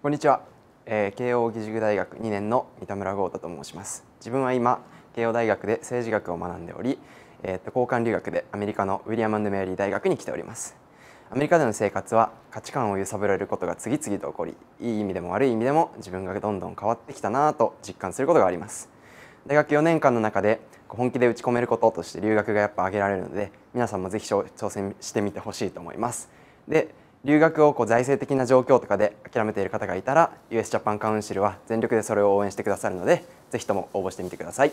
こんにちは、えー、慶應義塾大学2年の三田村豪太と申します自分は今慶應大学で政治学を学んでおり、えーと、交換留学でアメリカのウィリアム・メアリー大学に来ておりますアメリカでの生活は価値観を揺さぶられることが次々と起こりいい意味でも悪い意味でも自分がどんどん変わってきたなぁと実感することがあります大学4年間の中で本気で打ち込めることとして留学がやっぱ挙げられるので皆さんもぜひ挑戦してみてほしいと思いますで留学をこう財政的な状況とかで諦めている方がいたら US ジャパンカウンシルは全力でそれを応援してくださるのでぜひとも応募してみてください。